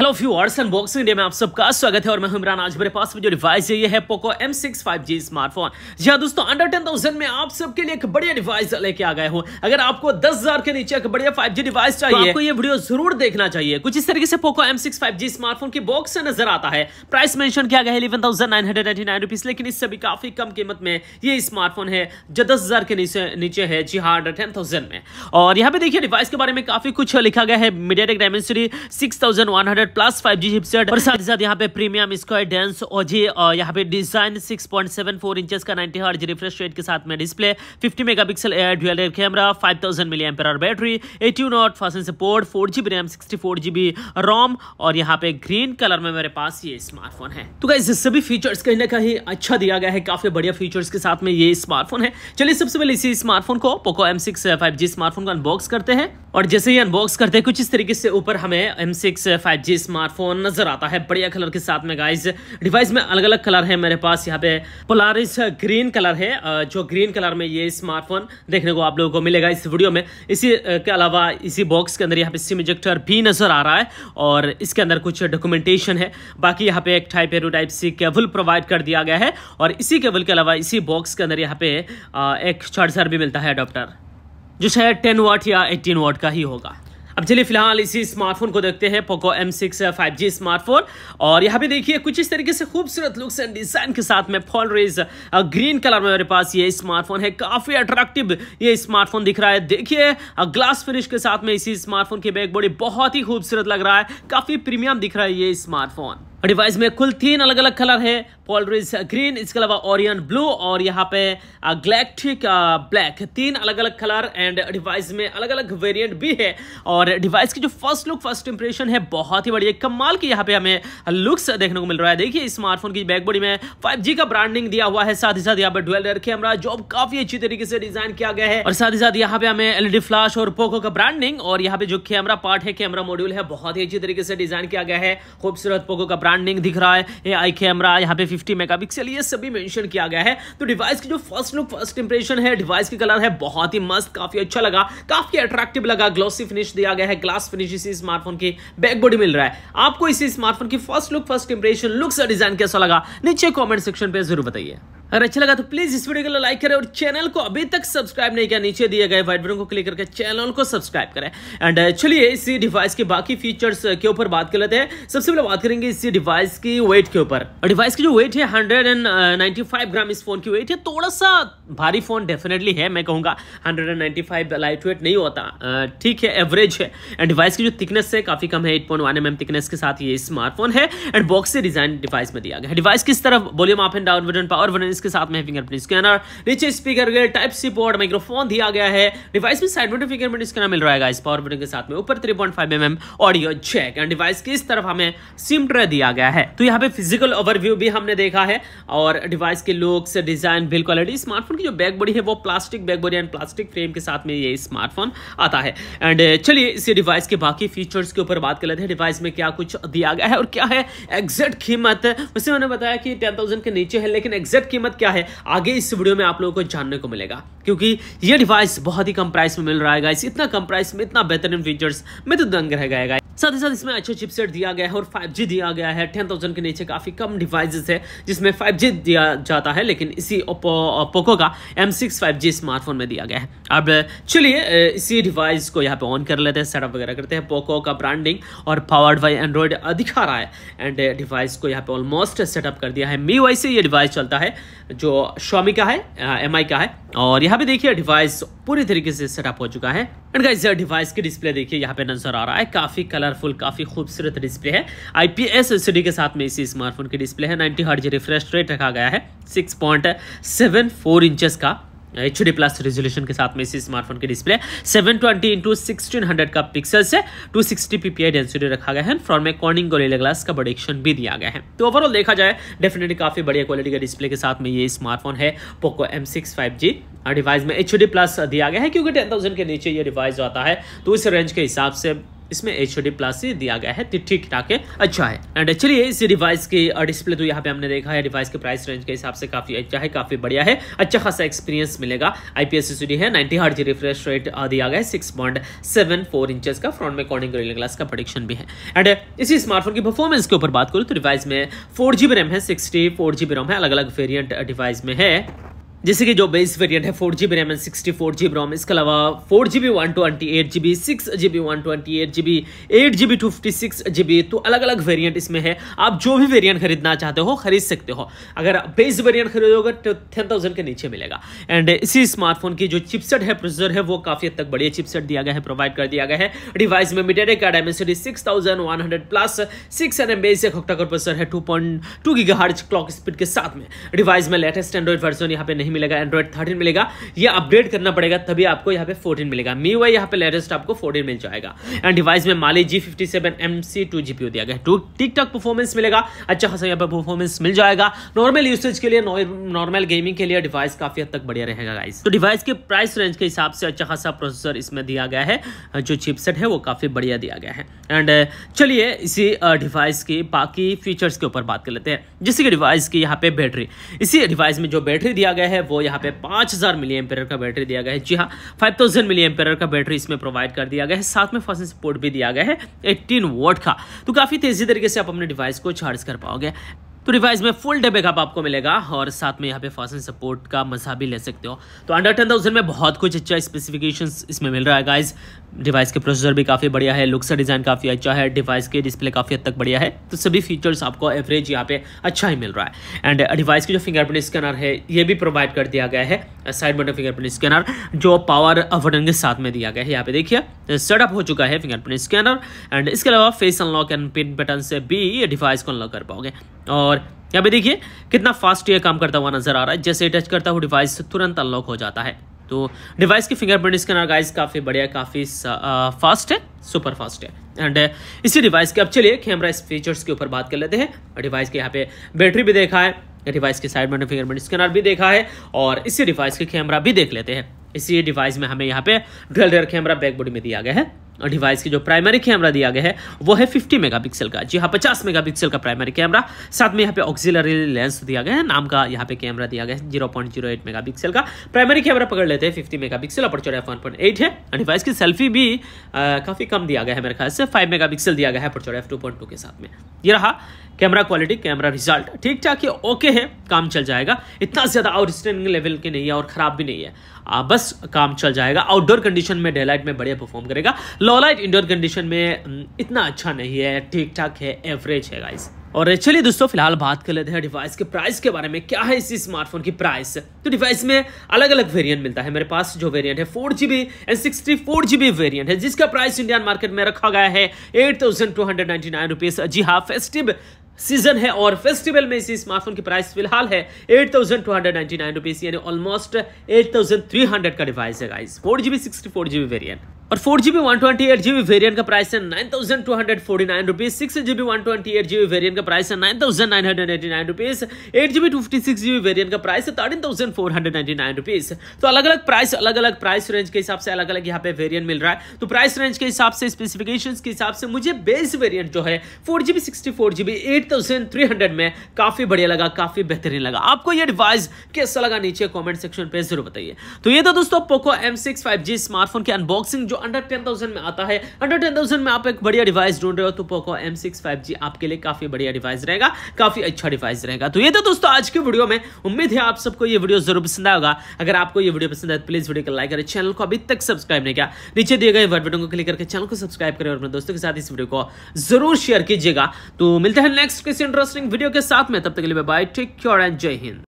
hello and unboxing day में आप सबका स्वागत है और मैं इमरान आज मेरे पास में जो डिवाइस है ये है पोको M6 5G स्मार्टफोन जी हाँ दोस्तों अंडर 10,000 में आप सबके लिए एक बढ़िया डिवाइस लेके आ गए हो अगर आपको 10,000 के नीचे एक बढ़िया 5G डिवाइस तो चाहिए तो आपको ये वीडियो जरूर देखना चाहिए कुछ इस तरीके से पोको फाइव जी स्मार्टफोन की बॉक्स से नजर आता है प्राइस मेंशन किया गया है इलेवन लेकिन इससे भी काफी कम कीमत में ये स्मार्टफोन है जो दस के नीचे नीचे है जी हाँ अंडर टेन में और यहाँ पे देखिए डिवाइस के बारे में काफी कुछ लिखा गया है MediaTek Dimensity six hundred plus five G chipset और साथ ही साथ यहाँ पे प्रीमियम स्क्वायर डेंस ओजी और यहाँ पे design six point seven four inches का नाइनटी हर्ज रिफ्रेश रेट के साथ में display fifty megapixel air dual air camera five thousand milli ampere battery eighty watt fast support four GB RAM sixty four GB ROM और यहाँ पे green colour में मेरे पास ये स्मार्टफोन है तो क्या सभी फीचर्स कहीं ना कहीं अच्छा दिया गया है काफी बढ़िया फीचर्स के साथ में ये स्मार्टफोन है चलिए सबसे पहले इसी स्मार्टफोन को Poco M six five G smartphone को अनबॉक्स करते हैं और जैसे ही अनबॉक्स करते हैं कुछ इस तरीके से ऊपर हमें M6 5G स्मार्टफोन नजर आता है बढ़िया कलर के साथ में गाइस डिवाइस में अलग अलग कलर है मेरे पास यहाँ पे पोलारिस ग्रीन कलर है uh, जो ग्रीन कलर में ये स्मार्टफोन देखने को आप लोगों को मिलेगा इस वीडियो में इसी uh, के अलावा इसी बॉक्स के अंदर यहाँ पे सिम इजेक्टर भी नजर आ रहा है और इसके अंदर कुछ डॉक्यूमेंटेशन है बाकी यहाँ पे एक type A type C cable provide कर दिया गया है और इसी केबल के अलावा इसी बॉक्स के अंदर यहाँ पे uh, एक चार्जर भी मिलता है अडोप्टर जो शायद टेन वाट या एटीन वाट का ही होगा अब चलिए फिलहाल इसी स्मार्टफोन को देखते हैं Poco M six five G smartphone और यहाँ पे देखिए कुछ इस तरीके से खूबसूरत लुक्स एंड डिजाइन के साथ में फॉल रेज ग्रीन कलर में मेरे पास ये स्मार्टफोन है काफी अट्रैक्टिव ये स्मार्टफोन दिख रहा है देखिए ग्लास uh, फिनिश के साथ में इसी स्मार्टफोन की बैक बॉडी बहुत ही खूबसूरत लग रहा है काफी प्रीमियम दिख रहा है ये स्मार्टफोन डिवाइस में कुल तीन अलग अलग कलर है पोलरिज ग्रीन इसके अलावा ओरियन ब्लू और यहाँ पे ग्लैक्टिक ब्लैक तीन अलग अलग कलर एंड डिवाइस में अलग अलग वेरिएंट भी है और डिवाइस की जो फर्स्ट लुक फर्स्ट इंप्रेशन है बहुत ही बढ़िया कमाल की यहाँ पे हमें लुक्स देखने को मिल रहा है देखिए स्मार्टफोन की बैक बॉडी में फाइव का ब्रांडिंग दिया हुआ है साथ ही साथ यहाँ पे डुअल कैमरा जो काफी अच्छी तरीके से डिजाइन किया गया है और साथ ही साथ यहाँ पे हमें एलईडी फ्लैश और पोको का ब्रांडिंग और यहाँ पे जो कैमरा पार्ट है कैमरा मॉड्यूल है बहुत ही अच्छी तरीके से डिजाइन किया गया है खूबसूरत पोको का ब्रांडिंग दिख रहा है ए आई कैमरा यहाँ पे फिफ्टी मेगापिक्सल ये सभी मैंशन किया गया है तो डिवाइस की जो फर्स्ट लुक फर्स्ट इंप्रेशन है डिवाइस की कलर है बहुत ही मस्त काफी अच्छा लगा काफी अट्रैक्टिव लगा ग्लॉसी फिनिश दिया गया है ग्लास फिनिश इसी स्मार्टफोन की बैक बॉडी मिल रहा है आपको इसी स्मार्टफोन की first look first impression looks design कैसा लगा नीचे कॉमेंट सेक्शन पर जरूर बताइए अगर अच्छा लगा तो प्लीज इस वीडियो को लाइक करें और चैनल को अभी तक सब्सक्राइब नहीं किया नीचे दिए गए वाइट बटन को क्लिक करके चैनल को सब्सक्राइब करें एंड uh, चलिए इसी डिवाइस के बाकी फीचर्स uh, के ऊपर बात कर लेते हैं सबसे पहले बात करेंगे इसी डिवाइस की वेट के ऊपर डिवाइस की जो वेट है हंड्रेड ग्राम इस फोन की वेट है थोड़ा सा भारी फोन डेफिनेटली है मैं कहूंगा हंड्रेड लाइट वेट नहीं होता uh, ठीक है एवरेज है एंड डिवाइस की जो थिकनेस है काफी कम है एट पॉइंट थिकनेस के साथ ये स्मार्टफोन है एंड बॉक्स से डिजाइन डिवाइस में दिया गया डिवाइस किस तरफ volume up and down button power button इसके साथ में फिंगरप्रिंट स्कैनर नीचे speaker grille type C port microphone दिया गया है डिवाइस में साइड में फिंगरप्रिंट स्कैनर मिल रहा है इस पावर बटन के साथ में ऊपर three point five M M audio jack and device की इस तरफ हमें सिम ट्रे दिया गया है तो यहाँ पे फिजिकल ओवरव्यू भी हमने देखा है और डिवाइस के looks design build quality smartphone की जो बैक बॉडी है वो plastic back body and plastic frame के साथ में ये स्मार्टफोन आता है एंड uh, चलिए इसी डिवाइस के बाकी फीचर्स के ऊपर बात कर लेते हैं डिवाइस में क्या कुछ दिया गया है और क्या है एग्जैक्ट कीमत वैसे मैंने बताया कि टेन थाउजेंड के नीचे है लेकिन एग्जैक्ट कीमत कीमत क्या है आगे इस वीडियो में आप लोगों को जानने को मिलेगा क्योंकि ये डिवाइस बहुत ही कम प्राइस में मिल रहा है इतना कम प्राइस में इतना बेहतरीन फीचर्स में तो दंग रह गएगा साथ ही साथ इसमें अच्छा चिपसेट दिया गया है और 5G दिया गया है 10000 के नीचे काफ़ी कम डिवाइसेस है जिसमें 5G दिया जाता है लेकिन इसी पोको का M6 5G स्मार्टफोन में दिया गया है अब चलिए इसी डिवाइस को यहाँ पे ऑन कर लेते हैं सेटअप वगैरह करते हैं पोको का ब्रांडिंग और पावर्ड बाई एंड्रॉयड दिखा रहा है एंड डिवाइस को यहाँ पे ऑलमोस्ट सेटअप कर दिया है मी वाई से ये डिवाइस चलता है जो शॉमी का है एम का है और यहाँ पे देखिए डिवाइस पूरी तरीके से सेटअप हो चुका है एंड गाइस डिवाइस की डिस्प्ले देखिए यहाँ पे नजर आ रहा है काफ़ी कलर कलरफुल काफ़ी खूबसूरत डिस्प्ले है आई पी के साथ में इसी स्मार्टफोन की डिस्प्ले है नाइन्टी हर्ज रिफ्रेश रेट रखा गया है six point seven four inches का एच डी प्लस रेजोल्यूशन के साथ में इसी स्मार्टफोन की display 720 twenty into sixteen hundred का पिक्सल से 260 sixty P P I density रखा गया है फ्रंट में कॉर्निंग गोलेला ग्लास का बडेक्शन भी दिया गया है तो ओवरऑल देखा जाए डेफिनेटली काफ़ी बढ़िया क्वालिटी का डिस्प्ले के साथ में ये स्मार्टफोन है Poco M six five G device में एच डी प्लस दिया गया है क्योंकि टेन थाउजेंड के नीचे ये डिवाइस आता है तो इस रेंज के हिसाब से इसमें एच प्लस दिया गया है तो ठीक ठाक है अच्छा है एंड चलिए इस डिवाइस की डिस्प्ले तो यहाँ पे हमने देखा है डिवाइस के प्राइस रेंज के हिसाब से काफी अच्छा है काफी बढ़िया है अच्छा खासा एक्सपीरियंस मिलेगा आईपीएस है ninety hertz refresh rate दिया गया है six point seven four inch का फ्रंट में कॉर्निंग ग्लास का प्रोडिक्शन भी है एंड इसी स्मार्टफोन की परफॉर्मेंस के ऊपर बात करूँ तो डिवाइस में फोर रैम है सिक्सटी फोर रोम है अलग अलग वेरियंट डिवाइस में है जैसे कि जो बेस वेरिएंट है four G B RAM and sixty four G B ROM इसके अलावा four G B one twenty eight G B six G B one twenty eight G B eight G B two fifty six G B तो अलग अलग variant इसमें है आप जो भी वेरिएंट खरीदना चाहते हो खरीद सकते हो अगर बेस वेरिएंट खरीदोगे तो टेन थाउजेंड के नीचे मिलेगा एंड इसी स्मार्टफोन की जो चिपसेट है प्रोसेसर है वो काफ़ी हद तक बढ़िया चिपसेट दिया गया है प्रोवाइड कर दिया गया है डिवाइस में मीटर का Dimensity six thousand one hundred plus six N M base processor है two point two giga clock speed के साथ में डिवाइस में लेटेस्ट एंड्रॉइड वर्जन यहाँ पे नहीं नहीं मिलेगा एंड्रॉइड थर्टीन मिलेगा ये अपडेट करना पड़ेगा तभी आपको यहाँ पे फोर्टीन मिलेगा मी वाई यहाँ पे लेटेस्ट आपको फोर्टीन मिल जाएगा एंड डिवाइस में Mali G fifty seven M C two G दिया गया टू ठीक ठाक परफॉर्मेंस मिलेगा अच्छा खासा यहाँ पे परफॉर्मेंस मिल जाएगा नॉर्मल यूसेज के लिए नॉर्मल गेमिंग के लिए डिवाइस काफी हद तक बढ़िया रहेगा गाइस तो डिवाइस के प्राइस रेंज के हिसाब से अच्छा खासा प्रोसेसर इसमें दिया गया है जो चिपसेट है वो काफी बढ़िया दिया गया है एंड uh, चलिए इसी डिवाइस uh, की बाकी फीचर्स के ऊपर बात कर लेते हैं जिससे कि डिवाइस की यहाँ पे बैटरी इसी डिवाइस में जो बैटरी दिया गया है है वो यहाँ पे पाँच हज़ार मिली एम्पेयर का बैटरी दिया गया है जी हाँ फाइव थाउजेंड मिली एम्पेयर का बैटरी इसमें प्रोवाइड कर दिया गया है साथ में फर्स्ट सपोर्ट भी दिया गया है एट्टीन वोट का तो काफ़ी तेज़ी तरीके से आप अपने डिवाइस को चार्ज कर पाओगे तो रिवाइज में फुल डे बैकअप आपको मिलेगा और साथ में यहाँ पे फास्ट सपोर्ट का मजा भी ले सकते हो तो अंडर टेन थाउजेंड में बहुत कुछ अच्छा स्पेसिफिकेशन इसमें मिल रहा है गाइज डिवाइस के प्रोसेसर भी काफ़ी बढ़िया है लुक्स डिज़ाइन काफ़ी अच्छा है डिवाइस के डिस्प्ले काफ़ी हद तक बढ़िया है तो सभी फीचर्स आपको एवरेज यहाँ पे अच्छा ही मिल रहा है एंड डिवाइस की जो फिंगरप्रिंट स्कैनर है ये भी प्रोवाइड कर दिया गया है साइड बटन फिंगरप्रिंट स्कैनर जो पावर बटन के साथ में दिया गया है यहाँ पे देखिए सेटअप uh, हो चुका है फिंगरप्रिंट स्कैनर एंड इसके अलावा face unlock and pin button से भी ये डिवाइस को अनलॉक कर पाओगे और है यहाँ पे देखिए कितना फास्ट ये काम करता हुआ नजर आ रहा है जैसे टच करता हुआ डिवाइस तुरंत अनलॉक हो जाता है तो डिवाइस की फिंगरप्रिंट स्कैनर गाइस काफ़ी बढ़िया काफ़ी फास्ट है सुपर फास्ट है एंड इसी डिवाइस के अब चलिए कैमरा फीचर्स के ऊपर बात कर लेते हैं डिवाइस के यहाँ पे बैटरी भी देखा है डिवाइस के साइड में फिंगरप्रिंट स्कैनर भी देखा है और इसी डिवाइस के कैमरा भी देख लेते हैं इसी डिवाइस में हमें यहाँ पे ड्रेल कैमरा बैक बॉडी में दिया गया है डिवाइस की जो प्राइमरी कैमरा दिया गया है वो है फिफ्टी मेगा का जी हाँ पचास मेगा का प्राइमरी कैमरा साथ में यहाँ पे ऑक्सिलरी लेंस दिया गया है नाम का यहाँ पे कैमरा दिया गया है 0.08 मेगापिक्सल का प्राइमरी कैमरा पकड़ लेते हैं 50 मेगापिक्सल अपर्चर एफ वन है डिवाइस की सेल्फी भी काफ़ी कम दिया गया है मेरे ख्याल से फाइव मेगा दिया गया है अपर्चर एफ के साथ में ये रहा कैमरा क्वालिटी कैमरा रिजल्ट ठीक ठाक है ओके है काम चल जाएगा इतना ज़्यादा आउटस्टैंडिंग लेवल के नहीं है और ख़राब भी नहीं है आ, बस काम चल जाएगा आउटडोर कंडीशन में डेलाइट में बढ़िया परफॉर्म करेगा लो इंडोर कंडीशन में इतना अच्छा नहीं है ठीक ठाक है एवरेज है गाइस और चलिए दोस्तों फिलहाल बात कर लेते हैं डिवाइस के प्राइस के बारे में क्या है इसी स्मार्टफोन की प्राइस तो डिवाइस में अलग अलग वेरिएंट मिलता है मेरे पास जो वेरिएंट है four G B and sixty four G B variant है जिसका प्राइस इंडियन मार्केट में रखा गया है eight thousand two hundred ninety nine rupees जी हाँ फेस्टिव सीजन है और फेस्टिवल में इसी स्मार्टफोन की प्राइस फिलहाल है eight thousand two hundred ninety nine rupees यानी almost eight thousand three hundred का डिवाइस है guys four GB sixty four GB variant और four GB one twenty eight GB variant का प्राइस है nine thousand two hundred forty nine rupees six GB one twenty eight GB variant का price है nine thousand nine hundred eighty nine rupees eight GB two fifty six GB variant का price है thirteen thousand four hundred ninety nine rupees तो अलग अलग price अलग अलग price range के हिसाब से अलग अलग यहाँ पे वेरियंट मिल रहा है तो प्राइस रेंज के हिसाब से स्पेसिफिकेशन के हिसाब से मुझे बेस वेरियंट जो है four GB sixty four GB eight thousand three hundred में काफी बढ़िया लगा काफी बेहतरीन लगा आपको ये डिवाइस कैसा लगा नीचे कॉमेंट सेक्शन पर जरूर बताइए तो ये था दोस्तों Poco M six five G smartphone की अनबॉक्सिंग जो अंडर टेन थाउजेंड में आता है अंडर टेन थाउजेंड में आप एक बढ़िया डिवाइस ढूंढ रहे हो तो Poco M six five G आपके लिए काफी बढ़िया डिवाइस रहेगा काफी अच्छा डिवाइस रहेगा तो ये तो दोस्तों आज की वीडियो में उम्मीद है आप सबको ये वीडियो जरूर पसंद आएगा अगर आपको ये वीडियो पसंद आए तो प्लीज वीडियो को लाइक करें चैनल को अभी तक सब्सक्राइब नहीं किया नीचे दिए गए वर्ड बटन को क्लिक करके चैनल को सब्सक्राइब करें और अपने दोस्तों के साथ इस वीडियो को जरूर शेयर कीजिएगा तो मिलते हैं नेक्स्ट किसी इंटरेस्टिंग वीडियो के साथ में तब तक के लिए बाय टेक केयर एंड जय हिंद